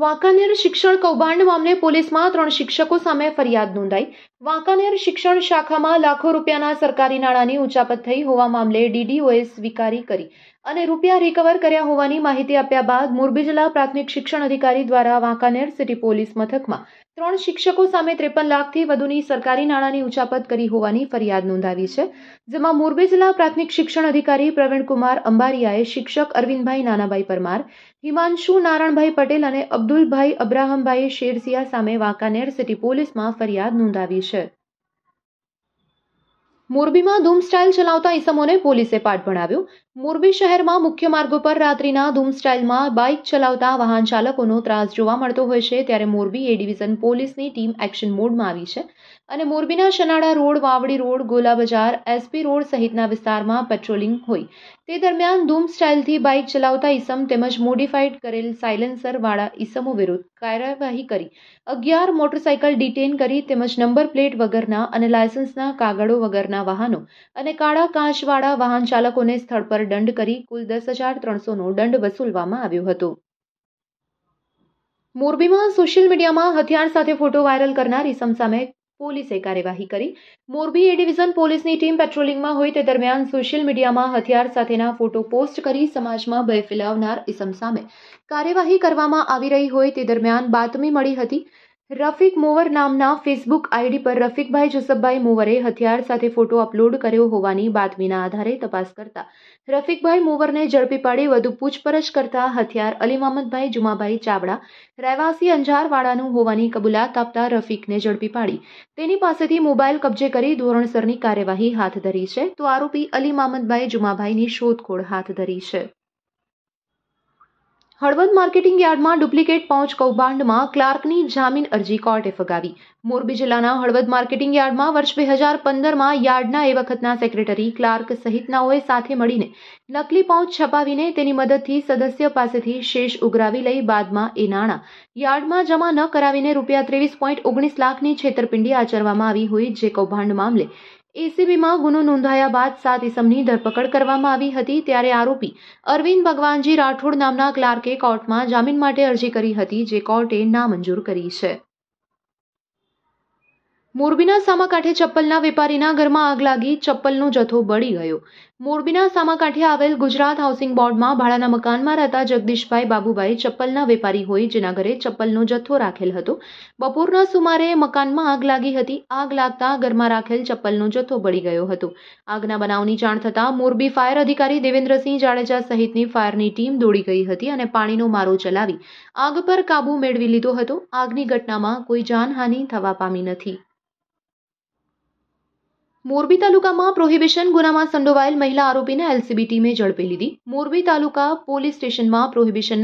વાંકાનેર શિક્ષણ કૌભાંડ મામલે પોલીસમાં ત્રણ શિક્ષકો સામે ફરિયાદ નોંધાઈ વાંકાનેર શિક્ષણ શાખામાં લાખો રૂપિયાના સરકારી નાણાંની ઉચાપત થઈ હોવા મામલે ડીડીઓએ સ્વીકારી કરી અને રૂપિયા રિકવર કર્યા હોવાની માહિતી આપ્યા બાદ મોરબી જિલ્લા પ્રાથમિક શિક્ષણ અધિકારી દ્વારા વાંકાનેર સિટી પોલીસ મથકમાં ત્રણ શિક્ષકો સામે ત્રેપન લાખથી વધુની સરકારી નાણાંની ઉચાપત કરી હોવાની ફરિયાદ નોંધાવી છે જેમાં મોરબી જિલ્લા પ્રાથમિક શિક્ષણ અધિકારી પ્રવીણકુમાર અંબારિયાએ શિક્ષક અરવિંદભાઈ નાનાભાઈ પરમાર હિમાંશુ નારાયણભાઈ પટેલ અને અબ્દુલભાઈ અબ્રાહમભાઈ શેરસિયા સામે વાંકાનેર સિટી પોલીસમાં ફરિયાદ નોંધાવી છે મોરબીમાં ધૂમ સ્ટાઇલ ચલાવતા ઇસમોને પોલીસે પાઠ ભણાવ્યો મોરબી શહેરમાં મુખ્ય માર્ગો પર રાત્રિના ધૂમ સ્ટાઇલમાં બાઇક ચલાવતા વાહન ચાલકોનો ત્રાસ જોવા મળતો હોય છે ત્યારે મોરબી એ ડિવિઝન પોલીસની ટીમ એક્શન મોડમાં આવી છે અને મોરબીના Shanala road Vavdi road Gola Bazar SP road સહિતના વિસ્તારમાં પેટ્રોલિંગ હોય તે દરમિયાન ધૂમ સ્ટાઇલથી બાઇક ચલાવતા ઇસમ તેમજ મોડિફાઇડ કરેલ સાયલેન્સર વાળા ઇસમો વિરુદ્ધ કાર્યવાહી કરી અગિયાર મોટરસાયકલ ડિટેન કરી તેમજ નંબર પ્લેટ વગરના અને લાયસન્સના કાગળો વગરના કદના વાહનો અને કાળા કાચવાળા વાહન ચાલકોને સ્થળ પર દંડ કરી કુલ દસ હજાર ત્રણસોનો દંડ વસૂલવામાં આવ્યો હતો મોરબીમાં સોશિયલ મીડિયામાં હથિયાર સાથે ફોટો વાયરલ કરનાર સામે પોલીસે કાર્યવાહી કરી મોરબી એ ડિવિઝન પોલીસની ટીમ પેટ્રોલિંગમાં હોય તે દરમિયાન સોશિયલ મીડિયામાં હથિયાર સાથેના ફોટો પોસ્ટ કરી સમાજમાં ભય ફેલાવનાર ઇસમ સામે કાર્યવાહી કરવામાં આવી રહી હોય તે દરમિયાન બાતમી મળી હતી રફીક મોવર નામના ફેસબુક આઈડી પર રફીકભાઈ જસબભાઈ મોવરે હથિયાર સાથે ફોટો અપલોડ કર્યો હોવાની બાતમીના આધારે તપાસ કરતા રફિકભાઈ મોવરને ઝડપી પાડી વધુ પૂછપરછ કરતા હથિયાર અલી મહમદભાઈ જુમાભાઈ ચાવડા રહેવાસી અંજારવાડાનું હોવાની કબૂલાત આપતા રફીકને ઝડપી પાડી તેની પાસેથી મોબાઈલ કબજે કરી ધોરણસરની કાર્યવાહી હાથ ધરી છે તો આરોપી અલી મહમદભાઈ જુમાભાઈની શોધખોળ હાથ ધરી છે હળવદ માર્કેટિંગ યાર્ડમાં ડુપ્લિકેટ પહોંચ કૌભાંડમાં ક્લાર્કની જામીન અરજી કોર્ટે ફગાવી મોરબી જિલ્લાના હળવદ માર્કેટિંગ યાર્ડમાં વર્ષ બે હજાર પંદરમાં યાર્ડના એ વખતના સેક્રેટરી ક્લાર્ક સહિતનાઓએ સાથે મળીને નકલી પહોંચ છપાવીને તેની મદદથી સદસ્ય પાસેથી શેષ ઉઘરાવી લઈ બાદમાં એ નાણાં યાર્ડમાં જમા ન કરાવીને રૂપિયા ત્રેવીસ પોઈન્ટ ઓગણીસ લાખની છેતરપિંડી આચરવામાં આવી હોય જે કૌભાંડ મામલે એસીબીમાં ગુનો નોંધાયા બાદ સાત ઇસમની ધરપકડ કરવામાં આવી હતી ત્યારે આરોપી અરવિંદ ભગવાનજી રાઠોડ નામના ક્લાર્કે કોર્ટમાં જામીન માટે અરજી કરી હતી જે કોર્ટે નામંજૂર કરી છે મોરબીના સામાકાંઠે ચપ્પલના વેપારીના ઘરમાં આગ લાગી ચપ્પલનો જથ્થો બળી ગયો મોરબીના સામાકાંઠે આવેલ ગુજરાત હાઉસિંગ બોર્ડમાં ભાડાના મકાનમાં રહેતા જગદીશભાઈ બાબુભાઈ ચપ્પલના વેપારી હોય જેના ઘરે ચપ્પલનો જથ્થો રાખેલ હતો બપોરના સુમારે મકાનમાં આગ લાગી હતી આગ લાગતા ઘરમાં રાખેલ ચપ્પલનો જથ્થો બળી ગયો હતો આગના બનાવની જાણ થતાં મોરબી ફાયર અધિકારી દેવેન્દ્રસિંહ જાડેજા સહિતની ફાયરની ટીમ દોડી ગઈ હતી અને પાણીનો મારો ચલાવી આગ પર કાબુ મેળવી લીધો હતો આગની ઘટનામાં કોઈ જાનહાનિ થવા પામી નથી મોરબી તાલુકામાં પ્રોહિબિશન ગુનામાં સંડોવાયેલ મહિલા આરોપીને એલસીબી ટીમે ઝડપી લીધી મોરબી તાલુકા પોલીસ સ્ટેશનમાં પ્રોહિબિશનના